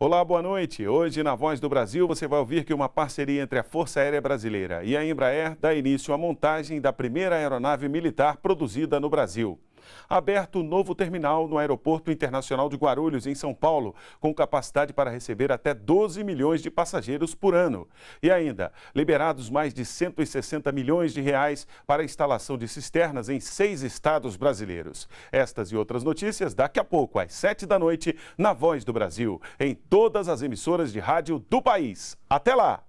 Olá, boa noite. Hoje, na Voz do Brasil, você vai ouvir que uma parceria entre a Força Aérea Brasileira e a Embraer dá início à montagem da primeira aeronave militar produzida no Brasil. Aberto novo terminal no Aeroporto Internacional de Guarulhos, em São Paulo, com capacidade para receber até 12 milhões de passageiros por ano. E ainda, liberados mais de 160 milhões de reais para a instalação de cisternas em seis estados brasileiros. Estas e outras notícias daqui a pouco, às 7 da noite, na Voz do Brasil, em todas as emissoras de rádio do país. Até lá!